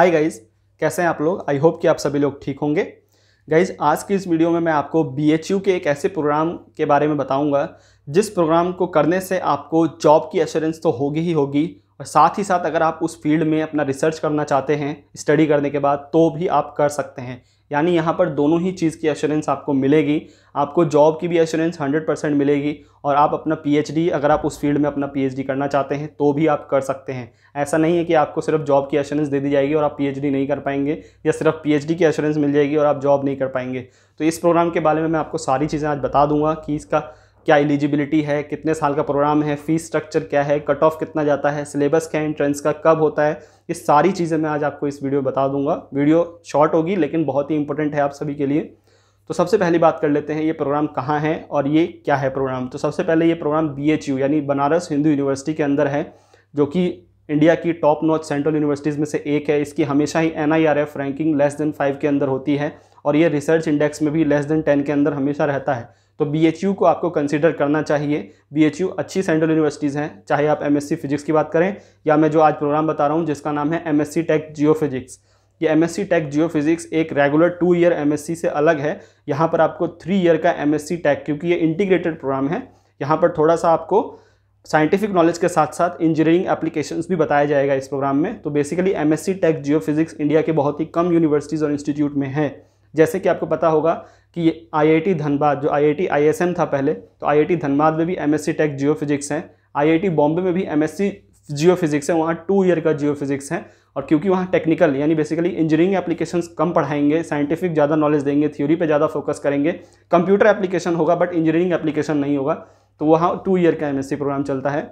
hi guys कैसे हैं आप लोग आई होप कि आप सभी लोग ठीक होंगे गाइज आज की इस वीडियो में मैं आपको बी के एक ऐसे प्रोग्राम के बारे में बताऊंगा जिस प्रोग्राम को करने से आपको जॉब की एश्योरेंस तो होगी ही होगी और साथ ही साथ अगर आप उस फील्ड में अपना रिसर्च करना चाहते हैं स्टडी करने के बाद तो भी आप कर सकते हैं यानी यहाँ पर दोनों ही चीज़ की एश्योरेंस आपको मिलेगी आपको जॉब की भी एश्योरेंस 100 परसेंट मिलेगी और आप अपना पीएचडी अगर आप उस फील्ड में अपना पीएचडी करना चाहते हैं तो भी आप कर सकते हैं ऐसा नहीं है कि आपको सिर्फ जॉब की एश्योरेंस दे दी जाएगी और आप पीएचडी नहीं कर पाएंगे या सिर्फ पीएचडी की एश्योरेंस मिल जाएगी और आप जॉब नहीं कर पाएंगे तो इस प्रोग्राम के बारे में मैं आपको सारी चीज़ें आज बता दूंगा कि इसका क्या एलिजिबिलिटी है कितने साल का प्रोग्राम है फ़ीस स्ट्रक्चर क्या है कट ऑफ कितना जाता है सिलेबस क्या है एंट्रेंस का कब होता है ये सारी चीज़ें मैं आज आपको इस वीडियो में बता दूंगा वीडियो शॉर्ट होगी लेकिन बहुत ही इंपॉर्टेंट है आप सभी के लिए तो सबसे पहली बात कर लेते हैं ये प्रोग्राम कहाँ है और ये क्या है प्रोग्राम तो सबसे पहले ये प्रोग्राम बी यानी बनारस हिंदू यूनिवर्सिटी के अंदर है जो कि इंडिया की टॉप नॉर्थ सेंट्रल यूनिवर्सिटीज़ में से एक है इसकी हमेशा ही N ranking less than five के अंदर होती है और ये रिसर्च इंडेक्स में भी लेस देन टेन के अंदर हमेशा रहता है तो बी को आपको कंसिडर करना चाहिए बी अच्छी सेंट्रल यूनिवर्सिटीज़ हैं चाहे आप एम फिजिक्स की बात करें या मैं जो आज प्रोग्राम बता रहा हूँ जिसका नाम है एम टेक जियो फिजिक्स ये M S C tech geophysics एक रेगुलर टू ईयर एम से अलग है यहाँ पर आपको थ्री ईयर का एम टेक क्योंकि ये इंटीग्रेटेड प्रोग्राम है यहाँ पर थोड़ा सा आपको साइंटिफिक नॉलेज के साथ साथ इंजीनियरिंग एप्लीकेशंस भी बताया जाएगा इस प्रोग्राम में तो basically M tech geophysics India के बहुत ही कम यूनिवर्सिटीज़ और इंस्टीट्यूट में है जैसे कि आपको पता होगा कि आईआईटी धनबाद जो आईआईटी आईएसएम था पहले तो आईआईटी धनबाद में भी एमएससी टेक जियो फिजिक्स है आईआईटी बॉम्बे में भी एमएससी जियो फिजिक्स है वहाँ टू ईयर का जियो फिजिक्स है और क्योंकि वहाँ टेक्निकल यानी बेसिकली इंजीनियरिंग एप्लीकेशंस कम पढ़ाएंगे साइंटिफिक ज़्यादा नॉलेज देंगे थ्योरी पे ज़्यादा फोकस करेंगे कंप्यूटर एप्लीकेशन होगा बट इंजीनियरिंग एप्लीकेशन नहीं होगा तो वहाँ टू ईयर का एमएससी प्रोग्राम चलता है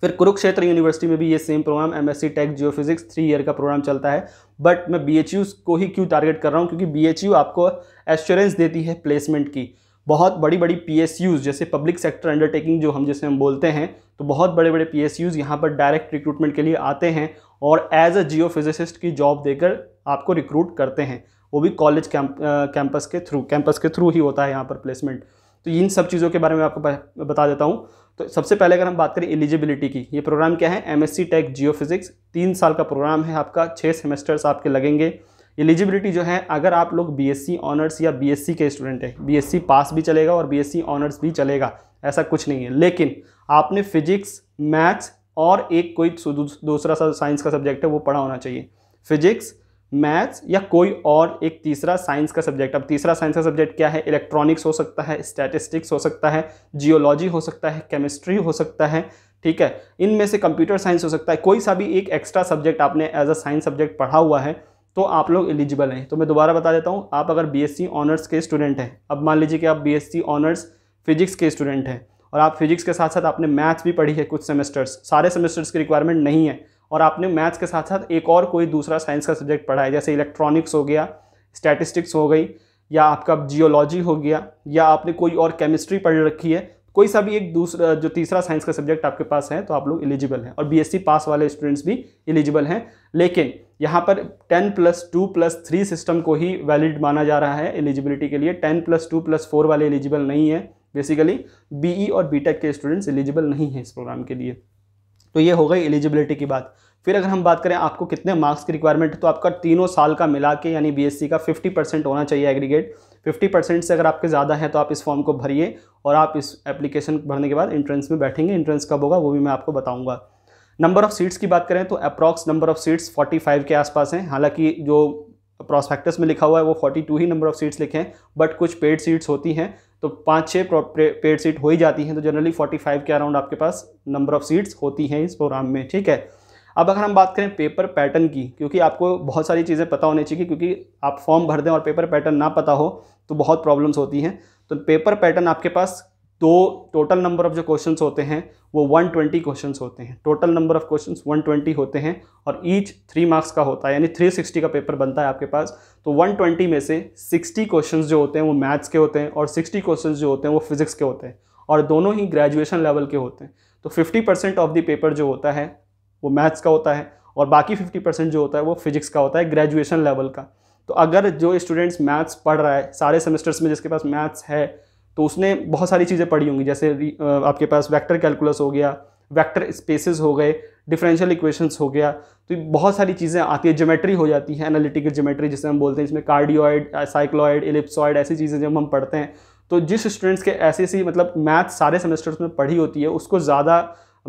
फिर कुरुक्षेत्र यूनिवर्सिटी में भी ये same programme M S C tech geophysics three year का प्रोग्राम चलता है बट मैं बी एच यू को ही क्यों टारगेट कर रहा हूँ क्योंकि बी एच यू आपको एश्योरेंस देती है प्लेसमेंट की बहुत बड़ी बड़ी पी एस यूज़ जैसे पब्लिक सेक्टर अंडरटेकिंग जो हम जैसे हम बोलते हैं तो बहुत बड़े बड़े पी एस यूज़ यहाँ पर डायरेक्ट रिक्रूटमेंट के लिए आते हैं और एज अ जियो फिजिसिस्ट की जॉब देकर आपको रिक्रूट करते हैं वो भी कॉलेज कैंपस के थ्रू कैंपस के थ्रू ही होता है यहाँ पर प्लेसमेंट तो इन सब चीज़ों के बारे में आपको बता देता हूँ तो सबसे पहले अगर हम बात करें एलिजिबिलिटी की ये प्रोग्राम क्या है M S tech geophysics तीन साल का प्रोग्राम है आपका छः सेमेस्टर्स आपके लगेंगे एलिजिबिलिटी जो है अगर आप लोग बीएससी ऑनर्स या बीएससी के स्टूडेंट हैं बीएससी पास भी चलेगा और बीएससी ऑनर्स भी चलेगा ऐसा कुछ नहीं है लेकिन आपने फिजिक्स मैथ्स और एक कोई दूसरा सा साइंस का सब्जेक्ट है वो पढ़ा होना चाहिए फिजिक्स मैथ्स या कोई और एक तीसरा साइंस का सब्जेक्ट अब तीसरा साइंस का सब्जेक्ट क्या है इलेक्ट्रॉनिक्स हो सकता है स्टैटिस्टिक्स हो सकता है जियोलॉजी हो सकता है केमिस्ट्री हो सकता है ठीक है इनमें से कंप्यूटर साइंस हो सकता है कोई सा भी एक एक्स्ट्रा सब्जेक्ट आपने एज अ साइंस सब्जेक्ट पढ़ा हुआ है तो आप लोग एलिजिबल हैं तो मैं दोबारा बता देता हूँ आप अगर सी ऑनर्स के स्टूडेंट हैं अब मान लीजिए कि आप सी ऑनर्स फिजिक्स के स्टूडेंट हैं और आप फिजिक्स के साथ साथ आपने मैथ्स भी पढ़ी है कुछ सेमेस्टर्स सारे सेमेस्टर्स की रिक्वायरमेंट नहीं है और आपने मैथ्स के साथ साथ एक और कोई दूसरा साइंस का सब्जेक्ट पढ़ा है जैसे इलेक्ट्रॉनिक्स हो गया स्टैटिस्टिक्स हो गई या आपका जियोलॉजी हो गया या आपने कोई और केमिस्ट्री पढ़ रखी है कोई सा भी एक दूसरा जो तीसरा साइंस का सब्जेक्ट आपके पास है तो आप लोग एलिजिबल हैं और बीएससी पास वाले स्टूडेंट्स भी एलिजिबल हैं लेकिन यहाँ पर 10 plus two plus three system को ही वैलिड माना जा रहा है एलिजिबिलिटी के लिए 10 प्लस टू प्लस फोर वाले एलिजिबल नहीं है बेसिकली बीई e और बीटेक के स्टूडेंट्स एलिजिबल नहीं हैं इस प्रोग्राम के लिए तो ये हो गई एलिजिबिलिटी की बात फिर अगर हम बात करें आपको कितने मार्क्स की रिक्वायरमेंट तो आपका तीनों साल का मिला के यानी बीएससी का 50 परसेंट होना चाहिए एग्रीगेट 50 परसेंट से अगर आपके ज़्यादा है तो आप इस फॉर्म को भरिए और आप इस एप्लीकेशन भरने के बाद इंट्रेंस में बैठेंगे इंट्रेंस कब होगा वो भी मैं आपको बताऊँगा नंबर ऑफ़ सीट्स की बात करें तो अप्रॉक्स नंबर ऑफ़ सीट्स 45 के आसपास हैं हालांकि जो प्रॉस्पेक्टस में लिखा हुआ है वो 42 ही नंबर ऑफ़ सीट्स लिखे हैं बट कुछ पेड सीट्स होती हैं तो पाँच छः पेड सीट हो ही जाती हैं तो जनरली 45 के अराउंड आपके पास नंबर ऑफ़ सीट्स होती हैं इस प्रोग्राम में ठीक है अब अगर हम बात करें पेपर पैटर्न की क्योंकि आपको बहुत सारी चीज़ें पता होनी चाहिए क्योंकि आप फॉर्म भर दें और पेपर पैटर्न ना पता हो तो बहुत प्रॉब्लम्स होती हैं तो पेपर पैटर्न आपके पास तो टोटल नंबर ऑफ जो क्वेश्चंस होते हैं वो 120 क्वेश्चन होते हैं टोटल नंबर ऑफ क्वेश्चंस 120 होते हैं और ईच थ्री मार्क्स का होता है यानी 360 का पेपर बनता है आपके पास तो 120 में से 60 क्वेश्चंस जो होते हैं वो मैथ्स के होते हैं और 60 क्वेश्चंस जो होते हैं वो फिजिक्स के होते हैं और दोनों ही ग्रेजुएशन लेवल के होते हैं तो फिफ्टी ऑफ द पेपर जो होता है वो मैथ्स का होता है और बाकी फिफ्टी जो होता है वो फिजिक्स का होता है ग्रेजुएशन लेवल का तो अगर जो स्टूडेंट्स मैथ्स पढ़ रहा है सारे सेमेस्टर्स में जिसके पास मैथ्स है तो उसने बहुत सारी चीज़ें पढ़ी होंगी जैसे आपके पास वेक्टर कैलकुलस हो गया वेक्टर स्पेसेस हो गए डिफरेंशियल इक्वेशंस हो गया तो बहुत सारी चीज़ें आती है ज्योमेट्री हो जाती है एनालिटिकल ज्योमेट्री जिसे हम बोलते हैं इसमें कार्डियोइड साइक्लॉइड एलिप्सॉइड ऐसी चीज़ें जब हम पढ़ते हैं तो जिस स्टूडेंट्स के ऐसी ऐसी मतलब मैथ सारे सेमेस्टर्स में पढ़ी होती है उसको ज़्यादा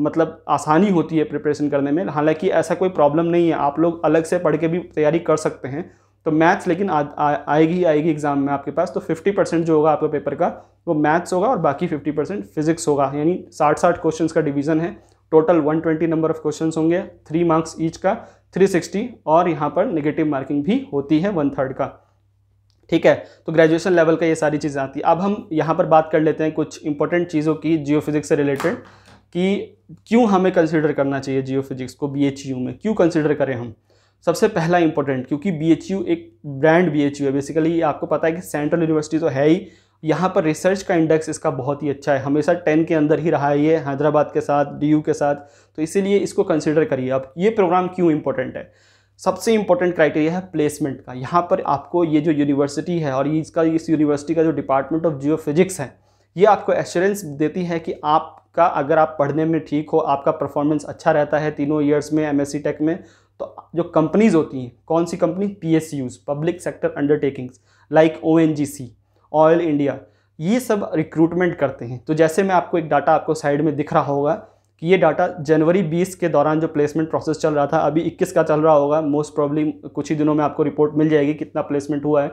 मतलब आसानी होती है प्रिपरेशन करने में हालांकि ऐसा कोई प्रॉब्लम नहीं है आप लोग अलग से पढ़ के भी तैयारी कर सकते हैं तो मैथ्स लेकिन आ, आ, आएगी आएगी एग्जाम में आपके पास तो 50 परसेंट जो होगा आपका पेपर का वो मैथ्स होगा और बाकी 50 परसेंट फिजिक्स होगा यानी 60-60 क्वेश्चंस का डिवीजन है टोटल 120 नंबर ऑफ क्वेश्चंस होंगे थ्री मार्क्स ईच का 360 और यहाँ पर नेगेटिव मार्किंग भी होती है वन थर्ड का ठीक है तो ग्रेजुएशन लेवल का ये सारी चीज़ें आती है अब हम यहाँ पर बात कर लेते हैं कुछ इंपॉर्टेंट चीज़ों की जियो से रिलेटेड कि क्यों हमें कंसिडर करना चाहिए जियो को बी में क्यों कंसिडर करें हम सबसे पहला इंपॉर्टेंट क्योंकि बी एक ब्रांड बी है बेसिकली आपको पता है कि सेंट्रल यूनिवर्सिटी तो है ही यहाँ पर रिसर्च का इंडेक्स इसका बहुत ही अच्छा है हमेशा टेन के अंदर ही रहा है ये हैदराबाद के साथ डी के साथ तो इसीलिए इसको कंसिडर करिए आप ये प्रोग्राम क्यों इंपॉर्टेंट है सबसे इंपॉर्टेंट क्राइटेरिया है प्लेसमेंट का यहाँ पर आपको ये जो यूनिवर्सिटी है और इसका इस यूनिवर्सिटी का जो डिपार्टमेंट ऑफ जियो फिजिक्स है ये आपको एश्योरेंस देती है कि आपका अगर आप पढ़ने में ठीक हो आपका परफॉर्मेंस अच्छा रहता है तीनों ईयर्स में एमएससी टेक में तो जो कंपनीज होती हैं कौन सी company P S Us public sector undertakings like O N G C Oil India ये सब रिक्रूटमेंट करते हैं तो जैसे मैं आपको एक डाटा आपको साइड में दिख रहा होगा कि ये डाटा जनवरी 20 के दौरान जो प्लेसमेंट प्रोसेस चल रहा था अभी 21 का चल रहा होगा मोस्ट प्रॉब्ली कुछ ही दिनों में आपको रिपोर्ट मिल जाएगी कितना प्लेसमेंट हुआ है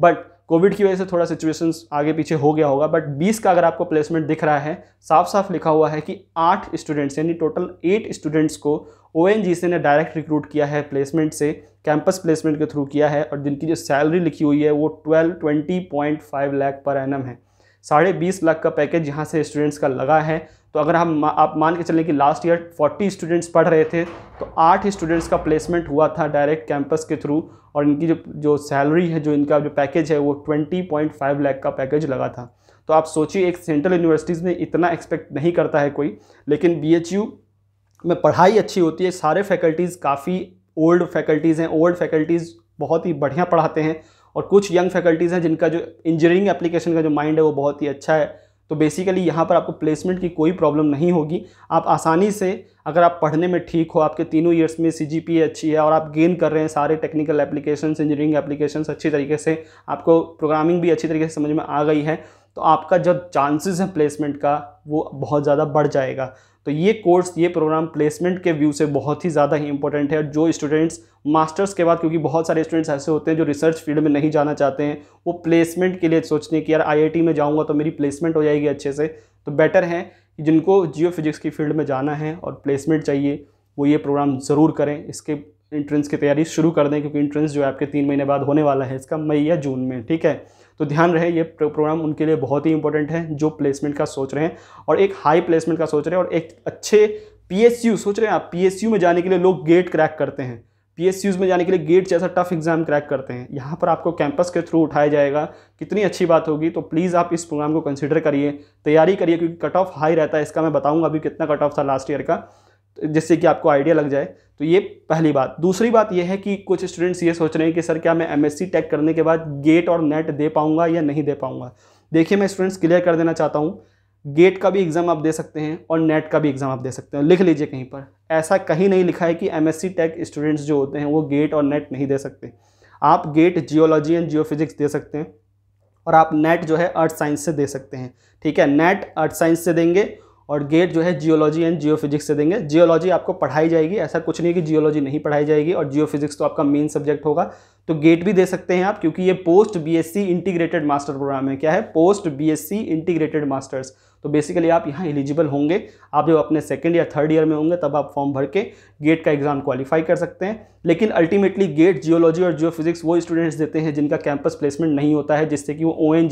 बट कोविड की वजह से थोड़ा सिचुएशन आगे पीछे हो गया होगा बट बीस का अगर आपको प्लेसमेंट दिख रहा है साफ साफ लिखा हुआ है कि आठ स्टूडेंट्स यानी टोटल एट स्टूडेंट्स को ओ ने डायरेक्ट रिक्रूट किया है प्लेसमेंट से कैंपस प्लेसमेंट के थ्रू किया है और जिनकी जो सैलरी लिखी हुई है वो twelve twenty point five lakh पर एन है साढ़े बीस लाख का पैकेज यहाँ से स्टूडेंट्स का लगा है तो अगर हम आप मान के चलें कि लास्ट ईयर 40 स्टूडेंट्स पढ़ रहे थे तो आठ स्टूडेंट्स का प्लेसमेंट हुआ था डायरेक्ट कैंपस के थ्रू और इनकी जो जो सैलरी है जो इनका जो पैकेज है वो 20.5 लाख का पैकेज लगा था तो आप सोचिए एक सेंट्रल यूनिवर्सिटीज़ में इतना एक्सपेक्ट नहीं करता है कोई लेकिन बी में पढ़ाई अच्छी होती है सारे फैकल्टीज़ काफ़ी ओल्ड फैकल्टीज़ हैं ओल्ड फैकल्टीज़ बहुत ही बढ़िया पढ़ाते हैं और कुछ यंग फैकल्टीज़ हैं जिनका जो इंजीनियरिंग एप्लीकेशन का जो माइंड है वो बहुत ही अच्छा है तो बेसिकली यहाँ पर आपको प्लेसमेंट की कोई प्रॉब्लम नहीं होगी आप आसानी से अगर आप पढ़ने में ठीक हो आपके तीनों ईयर्स में सी अच्छी है और आप गेन कर रहे हैं सारे टेक्निकल एप्लीकेशन इंजीनियरिंग एप्लीकेशन अच्छी तरीके से आपको प्रोग्रामिंग भी अच्छी तरीके से समझ में आ गई है तो आपका जो चांसेस है प्लेसमेंट का वो बहुत ज़्यादा बढ़ जाएगा तो ये कोर्स ये प्रोग्राम प्लेसमेंट के व्यू से बहुत ही ज़्यादा ही इंपॉर्टेंट है जो स्टूडेंट्स मास्टर्स के बाद क्योंकि बहुत सारे स्टूडेंट्स ऐसे होते हैं जो रिसर्च फील्ड में नहीं जाना चाहते हैं वो प्लेसमेंट के लिए सोचते हैं कि यार आई में जाऊँगा तो मेरी प्लेसमेंट हो जाएगी अच्छे से तो बेटर है जिनको जियो फिजिक्स की फील्ड में जाना है और प्लेसमेंट चाहिए वो ये प्रोग्राम ज़रूर करें इसके इंट्रेंस की तैयारी शुरू कर दें क्योंकि इंट्रेंस जो है आपके तीन महीने बाद होने वाला है इसका मई या जून में ठीक है तो ध्यान रहे ये प्रोग्राम उनके लिए बहुत ही इंपॉर्टेंट है जो प्लेसमेंट का सोच रहे हैं और एक हाई प्लेसमेंट का सोच रहे हैं और एक अच्छे पी सोच रहे हैं आप पी में जाने के लिए लोग गेट क्रैक करते हैं पी में जाने के लिए गेट जैसा टफ एग्जाम क्रैक करते हैं यहाँ पर आपको कैंपस के थ्रू उठाया जाएगा कितनी अच्छी बात होगी तो प्लीज़ आप इस प्रोग्राम को कंसिडर करिए तैयारी करिए क्योंकि कट ऑफ हाई रहता है इसका मैं बताऊँगा अभी कितना कट ऑफ था लास्ट ईयर का जिससे कि आपको आइडिया लग जाए तो ये पहली बात दूसरी बात ये है कि कुछ स्टूडेंट्स ये सोच रहे हैं कि सर क्या मैं एमएससी टेक करने के बाद गेट और नेट दे पाऊँगा या नहीं दे पाऊँगा देखिए मैं स्टूडेंट्स क्लियर कर देना चाहता हूँ गेट का भी एग्ज़ाम आप दे सकते हैं और नेट का भी एग्ज़ाम आप दे सकते हैं लिख लीजिए कहीं पर ऐसा कहीं नहीं लिखा है कि एम एस स्टूडेंट्स जो होते हैं वो गेट और नेट नहीं दे सकते आप गेट जियोलॉजी एंड जियो दे सकते हैं और आप नेट जो है अर्थ साइंस से दे सकते हैं ठीक है नेट अर्थ साइंस से देंगे और गेट जो है जियोलॉजी एंड जियो फिजिक्स से देंगे जियोलॉजी आपको पढ़ाई जाएगी ऐसा कुछ नहीं कि जियोलॉजी नहीं पढ़ाई जाएगी और जियो फिजिक्स तो आपका मेन सब्जेक्ट होगा तो गेट भी दे सकते हैं आप क्योंकि ये post BSc integrated master programme है क्या है पोस्ट बीएससी इंटीग्रेटेड मास्टर्स तो बेसिकली आप यहाँ एलिजिबल होंगे आप जब अपने सेकेंड या थर्ड ईयर में होंगे तब आप फॉर्म भर के गेट का एग्जाम क्वालिफाई कर सकते हैं लेकिन अल्टीमेटली गेट जियोलॉजी और जियो फिजिक्स वो स्टूडेंट्स देते हैं जिनका कैंपस प्लेसमेंट नहीं होता है जिससे कि वो ओ एन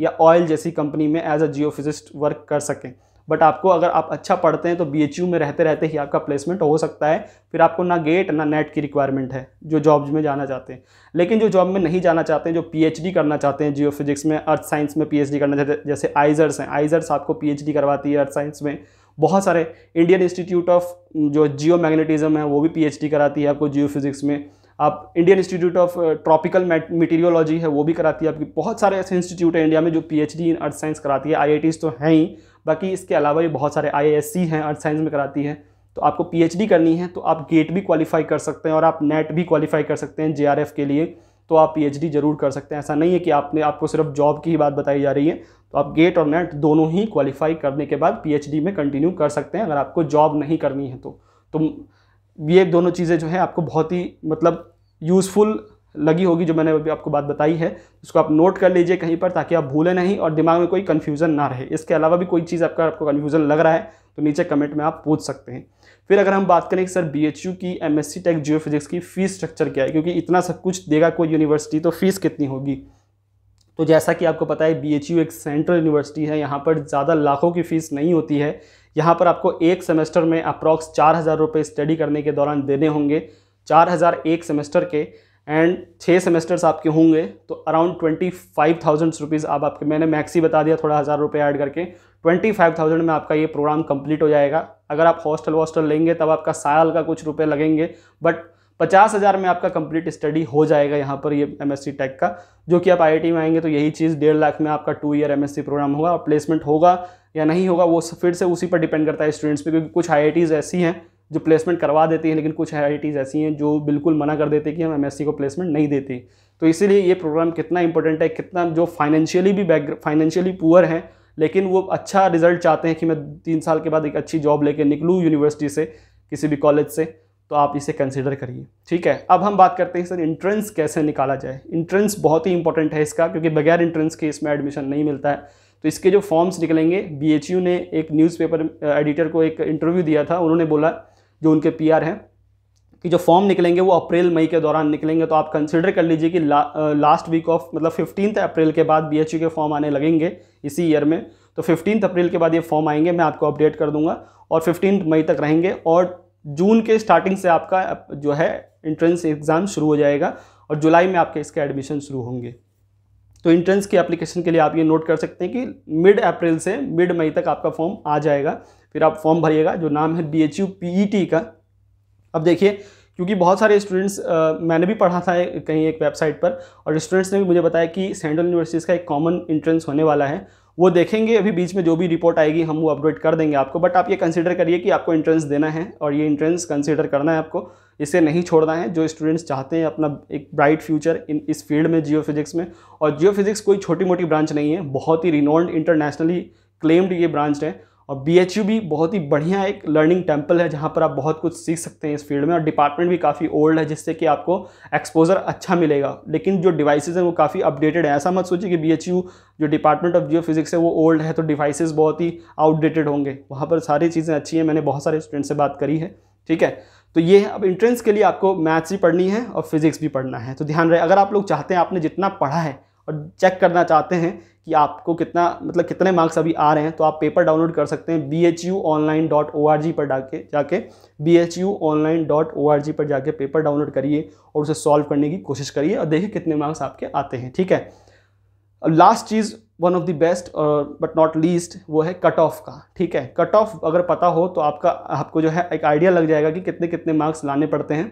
या ऑयल जैसी कंपनी में as a geophysicist work कर सकें बट आपको अगर आप अच्छा पढ़ते हैं तो बी में रहते रहते ही आपका प्लेसमेंट हो सकता है फिर आपको ना गेट ना नेट की रिक्वायरमेंट है जो जॉब्स में जाना चाहते हैं लेकिन जो जॉब में नहीं जाना चाहते हैं जो पी करना चाहते हैं जियो फिजिक्स में अर्थ साइंस में पी करना चाहते हैं जैसे आइजर्स हैं आइजर्स आपको पी करवाती है अर्थ साइंस में बहुत सारे इंडियन इंस्टीट्यूट ऑफ जो जियो मैग्नेटिज़म है वो भी पीएचडी कराती है आपको जियो फिजिक्स में आप Indian Institute of Tropical Meteorology है वो भी कराती है आपकी बहुत सारे ऐसे इंस्टीट्यूट हैं इंडिया में जो पीएचडी इन अर्थ साइंस कराती है आईआईटीज तो हैं ही बाकी इसके अलावा भी बहुत सारे आई हैं अर्थ साइंस में कराती हैं तो आपको पी करनी है तो आप गेट भी क्वालिफाई कर सकते हैं और आप नेट भी क्वालिफाई कर सकते हैं जे के लिए तो आप पी जरूर कर सकते हैं ऐसा नहीं है कि आपने आपको सिर्फ जॉब की ही बात बताई जा रही है तो आप गेट और नेट दोनों ही क्वालिफाई करने के बाद पी में कंटिन्यू कर सकते हैं अगर आपको जॉब नहीं करनी है तो, तो ये दोनों चीज़ें जो हैं आपको बहुत ही मतलब यूज़फुल लगी होगी जो मैंने अभी आपको बात बताई है उसको आप नोट कर लीजिए कहीं पर ताकि आप भूलें नहीं और दिमाग में कोई कन्फ्यूज़न ना रहे इसके अलावा भी कोई चीज़ आपका आपको कन्फ्यूज़न लग रहा है तो नीचे कमेंट में आप पूछ सकते हैं फिर अगर हम बात करें कि सर बी की M S C tech geophysics की फ़ीस स्ट्रक्चर क्या है क्योंकि इतना सब कुछ देगा कोई यूनिवर्सिटी तो फ़ीस कितनी होगी तो जैसा कि आपको पता है बी एक सेंट्रल यूनिवर्सिटी है यहाँ पर ज़्यादा लाखों की फ़ीस नहीं होती है यहाँ पर आपको एक सेमेस्टर में अप्रॉक्स चार हज़ार रुपये स्टडी करने के दौरान देने होंगे चार हज़ार एक सेमेस्टर के एंड छः सेमेस्टर्स आपके होंगे तो around twenty five thousand rupees आप आपके मैंने मैक्सी बता दिया थोड़ा हज़ार रुपये ऐड करके ट्वेंटी फाइव थाउजेंड में आपका ये प्रोग्राम कंप्लीट हो जाएगा अगर आप हॉस्टल वॉस्टल लेंगे तब आपका साल का कुछ रुपये लगेंगे बट पचास हज़ार में आपका कंप्लीट स्टडी हो जाएगा यहाँ पर ये एम एस टेक का जो कि आप आई में आएंगे तो यही चीज़ डेढ़ लाख में आपका टू ईयर एम प्रोग्राम होगा और प्लेसमेंट होगा या नहीं होगा वो फिर से उसी पर डिपेंड करता है स्टूडेंट्स पर क्योंकि कुछ आई ऐसी हैं जो प्लेसमेंट करवा देती हैं लेकिन कुछ आई ऐसी हैं जो बिल्कुल मना कर देते हैं कि हम एम को प्लेसमेंट नहीं देते तो इसीलिए ये प्रोग्राम कितना इंपॉर्टेंट है कितना जो फाइनेंशियली भी बैक फाइनेंशियली पुअर हैं लेकिन वो अच्छा रिजल्ट चाहते हैं कि मैं तीन साल के बाद एक अच्छी जॉब लेके निकलूँ यूनिवर्सिटी से किसी भी कॉलेज से तो आप इसे कंसिडर करिए ठीक है अब हम बात करते हैं सर इंट्रेंस कैसे निकाला जाए इंट्रेंस बहुत ही इंपॉर्टेंट है इसका क्योंकि बगैर इंट्रेंस के इसमें एडमिशन नहीं मिलता है तो इसके जो फॉर्म्स निकलेंगे बी ने एक न्यूज़पेपर एडिटर को एक इंटरव्यू दिया था उन्होंने बोला जो उनके पी हैं कि जो फॉर्म निकलेंगे वो अप्रैल मई के दौरान निकलेंगे तो आप कंसिडर कर लीजिए कि ला, लास्ट वीक ऑफ मतलब फिफ्टीन अप्रैल के बाद बी के फॉर्म आने लगेंगे इसी ईयर में तो फिफ्टीन अप्रैल के बाद ये फॉर्म आएंगे मैं आपको अपडेट कर दूंगा और फिफ्टीन मई तक रहेंगे और जून के स्टार्टिंग से आपका जो है इंट्रेंस एग्ज़ाम शुरू हो जाएगा और जुलाई में आपके इसके एडमिशन शुरू होंगे तो इंट्रेंस की एप्लीकेशन के लिए आप ये नोट कर सकते हैं कि मिड अप्रैल से मिड मई तक आपका फॉर्म आ जाएगा फिर आप फॉर्म भरिएगा जो नाम है B H U P E T का अब देखिए क्योंकि बहुत सारे स्टूडेंट्स मैंने भी पढ़ा था कहीं एक वेबसाइट पर और स्टूडेंट्स ने भी मुझे बताया कि सेंट्रल यूनिवर्सिटीज़ का एक कॉमन इंट्रेंस होने वाला है वो देखेंगे अभी बीच में जो भी रिपोर्ट आएगी हम वो अपडेट कर देंगे आपको बट आप ये कंसिडर करिए कि आपको इंट्रेंस देना है और ये इंट्रेंस कंसिडर करना है आपको इसे नहीं छोड़ना है जो स्टूडेंट्स चाहते हैं अपना एक ब्राइट फ्यूचर इन इस फील्ड में जियो फिजिक्स में और जियो फिजिक्स कोई छोटी मोटी ब्रांच नहीं है बहुत ही रिनोन्ड इंटरनेशनली क्लेम्ड ये ब्रांच है और बी भी बहुत ही बढ़िया एक लर्निंग टेम्पल है जहाँ पर आप बहुत कुछ सीख सकते हैं इस फील्ड में और डिपार्टमेंट भी काफ़ी ओल्ड है जिससे कि आपको एक्सपोजर अच्छा मिलेगा लेकिन जो डिवाइसेज हैं वो काफ़ी अपडेटेड है ऐसा मत सोचिए कि बी जो डिपार्टमेंट ऑफ जियो फिजिक्स है वो ओल्ड है तो डिवाइसेज बहुत ही आउटडेटेड होंगे वहाँ पर सारी चीज़ें अच्छी हैं मैंने बहुत सारे स्टूडेंट से बात करी है ठीक है तो ये अब इंट्रेंस के लिए आपको मैथ्स भी पढ़नी है और फिजिक्स भी पढ़ना है तो ध्यान रहे अगर आप लोग चाहते हैं आपने जितना पढ़ा है और चेक करना चाहते हैं कि आपको कितना मतलब कितने मार्क्स अभी आ रहे हैं तो आप पेपर डाउनलोड कर सकते हैं B H U online dot O R G पर डाके जाके B H U online dot O R G पर जाके पेपर डाउनलोड करिए और उसे सॉल्व करने की कोशिश करिए और देखिए कितने मार्क्स आपके आते हैं ठीक है लास्ट चीज़ one of the best but not least वो है कट ऑफ का ठीक है कट ऑफ अगर पता हो तो आपका आपको जो है एक आइडिया लग जाएगा कि कितने कितने मार्क्स लाने पड़ते हैं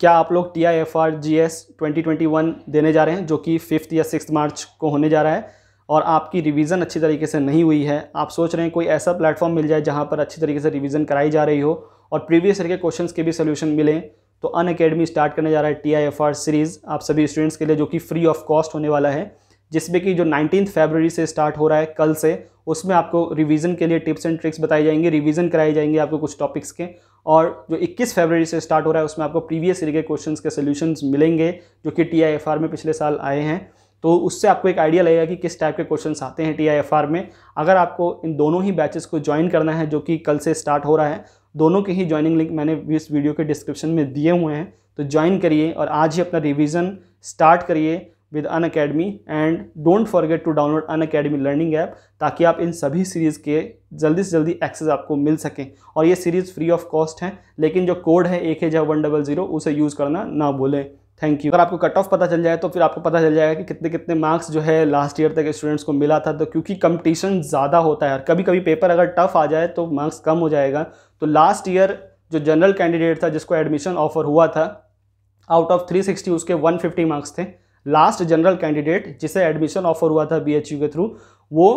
क्या आप लोग T I F R G S twenty twenty one देने जा रहे हैं जो कि फिफ्थ या सिक्स मार्च को होने जा रहा है और आपकी रिवीज़न अच्छी तरीके से नहीं हुई है आप सोच रहे हैं कोई ऐसा प्लेटफॉर्म मिल जाए जहाँ पर अच्छी तरीके से रिवीज़न कराई जा रही हो और प्रीवियस ईयर के क्वेश्चन के भी सोल्यूशन मिलें तो अन अकेडमी स्टार्ट करने जा रहा है T I F R series आप सभी स्टूडेंट्स के लिए जो कि फ्री ऑफ कॉस्ट होने वाला है जिसमें कि जो नाइनटीन फेबररी से स्टार्ट हो रहा है कल से उसमें आपको रिवीजन के लिए टिप्स एंड ट्रिक्स बताई जाएंगे रिवीजन कराई जाएंगे आपको कुछ टॉपिक्स के और जो 21 फरवरी से स्टार्ट हो रहा है उसमें आपको प्रीवियस ईयर के क्वेश्चंस के सोल्यूशन मिलेंगे जो कि टी में पिछले साल आए हैं तो उससे आपको एक आइडिया लगेगा कि किस टाइप के क्वेश्चन आते हैं टी में अगर आपको इन दोनों ही बैचेस को ज्वाइन करना है जो कि कल से स्टार्ट हो रहा है दोनों के ही ज्वाइनिंग लिंक मैंने इस वीडियो के डिस्क्रिप्शन में दिए हुए हैं तो ज्वाइन करिए और आज ही अपना रिविज़न स्टार्ट करिए with Unacademy and don't forget to download Unacademy learning app ताकि आप इन सभी सीरीज़ के जल्दी से जल्दी एक्सेस आपको मिल सकें और ये सीरीज़ फ्री ऑफ कॉस्ट हैं लेकिन जो कोड है एक है जब वन डबल ज़ीरो उसे यूज़ करना ना भूलें थैंक यू अगर आपको कट ऑफ पता चल जाए तो फिर आपको पता चल जाएगा कि कितने कितने मार्क्स जो है लास्ट ईयर तक स्टूडेंट्स को मिला था तो क्योंकि कंपटीशन ज़्यादा होता है और कभी कभी पेपर अगर टफ आ जाए तो मार्क्स कम हो जाएगा तो लास्ट ईयर जो जनरल कैंडिडेट था जिसको एडमिशन ऑफर हुआ था आउट ऑफ 360 उसके 150 मार्क्स थे लास्ट जनरल कैंडिडेट जिसे एडमिशन ऑफर हुआ था बी के थ्रू वो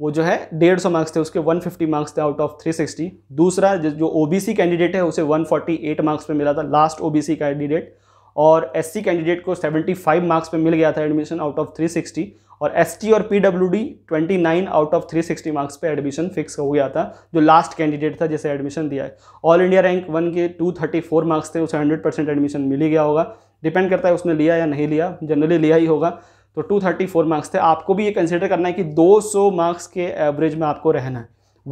वो जो है डेढ़ सौ मार्क्स थे उसके 150 मार्क्स थे आउट ऑफ 360 दूसरा जो ओ कैंडिडेट है उसे 148 मार्क्स पे मिला था लास्ट ओ कैंडिडेट और एस कैंडिडेट को 75 मार्क्स पे मिल गया था एडमिशन आउट ऑफ 360 और एस और ट्वेंटी 29 आउट ऑफ 360 मार्क्स पे एडमिशन फिक्स हो गया था जो लास्ट कैंडिडेट था जिसे एडमिशन दिया है ऑल इंडिया रैंक वन के 234 मार्क्स थे उसे 100 परसेंट एडमिशन मिल ही गया होगा डिपेंड करता है उसने लिया या नहीं लिया जनरली लिया ही होगा तो फोर मार्क्स थे आपको भी ये कंसिडर करना है कि दो मार्क्स के एवरेज में आपको रहना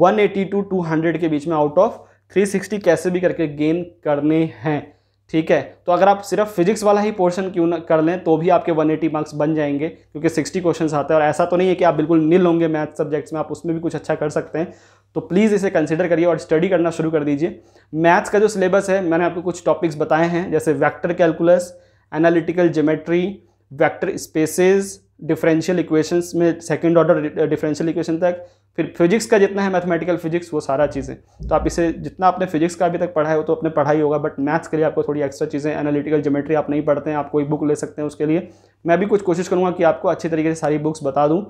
है एटी टू टू के बीच में आउट ऑफ थ्री कैसे भी करके गेन करने हैं ठीक है तो अगर आप सिर्फ फिजिक्स वाला ही पोर्शन क्यों ना कर लें तो भी आपके 180 मार्क्स बन जाएंगे क्योंकि 60 क्वेश्चंस आते हैं और ऐसा तो नहीं है कि आप बिल्कुल नील होंगे मैथ सब्जेक्ट्स में आप उसमें भी कुछ अच्छा कर सकते हैं तो प्लीज़ इसे कंसिडर करिए और स्टडी करना शुरू कर दीजिए मैथ्स का जो सिलेबस है मैंने आपको कुछ टॉपिक्स बताए हैं जैसे vector calculus analytical geometry vector spaces differential equations में सेकेंड ऑर्डर डिफरेंशियल इक्वेशन तक फिर फिजिक्स का जितना है मैथमेटिकल फिजिक्स वो सारा चीज़ें तो आप इसे जितना आपने फिजिक्स का अभी तक पढ़ा है वो तो अपने पढ़ाई होगा बट मैथ्स के लिए आपको थोड़ी एक्स्ट्रा चीज़ें एनालिटिकल जोमेट्री आप नहीं पढ़ते हैं आप कोई बुक ले सकते हैं उसके लिए मैं भी कुछ कोशिश करूँगा कि आपको अच्छी तरीके से सारी बुक्स बता दूँ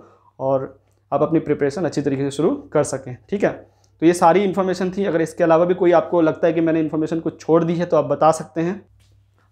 और आप अपनी प्रिपरेशन अच्छी तरीके से शुरू कर सकें ठीक है तो ये सारी इन्फॉर्मेशन थी अगर इसके अलावा भी कोई आपको लगता है कि मैंने इन्फॉर्मेशन कुछ छोड़ दी है तो आप बता सकते हैं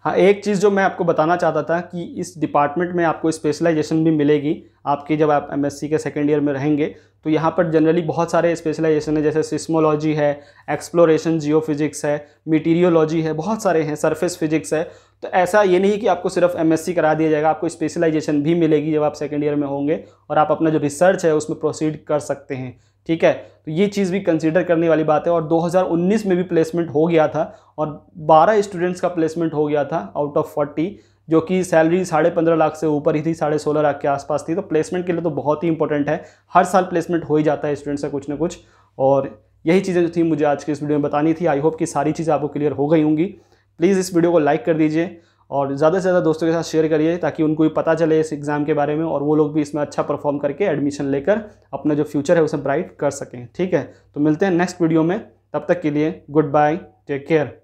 हाँ एक चीज़ जो मैं आपको बताना चाहता था कि इस डिपार्टमेंट में आपको स्पेशलाइजेशन भी मिलेगी आपके जब आप एमएससी के सेकेंड ईयर में रहेंगे तो यहाँ पर जनरली बहुत सारे स्पेशलाइजेशन है जैसे सिस्मोलॉजी है एक्सप्लोरेशन जियो है मटीरियोलॉजी है बहुत सारे हैं सरफेस फिजिक्स है तो ऐसा ये नहीं कि आपको सिर्फ एम करा दिया जाएगा आपको स्पेशलाइजेशन भी मिलेगी जब आप सेकेंड ईयर में होंगे और आप अपना जो रिसर्च है उसमें प्रोसीड कर सकते हैं ठीक है तो ये चीज़ भी कंसीडर करने वाली बात है और 2019 में भी प्लेसमेंट हो गया था और 12 स्टूडेंट्स का प्लेसमेंट हो गया था आउट ऑफ 40 जो कि सैलरी साढ़े पंद्रह लाख से ऊपर ही थी साढ़े सोलह लाख के आसपास थी तो प्लेसमेंट के लिए तो बहुत ही इंपॉर्टेंट है हर साल प्लेसमेंट हो ही जाता है स्टूडेंट्स का कुछ ना कुछ और यही चीज़ें जो थी मुझे आज की इस वीडियो में बतानी थी आई होप कि सारी चीज़ें आपको क्लियर हो गई होंगी प्लीज़ इस वीडियो को लाइक कर दीजिए और ज़्यादा से ज़्यादा दोस्तों के साथ शेयर करिए ताकि उनको भी पता चले इस एग्ज़ाम के बारे में और वो लोग भी इसमें अच्छा परफॉर्म करके एडमिशन लेकर अपना जो फ्यूचर है उसे ब्राइट कर सकें ठीक है तो मिलते हैं नेक्स्ट वीडियो में तब तक के लिए गुड बाय टेक केयर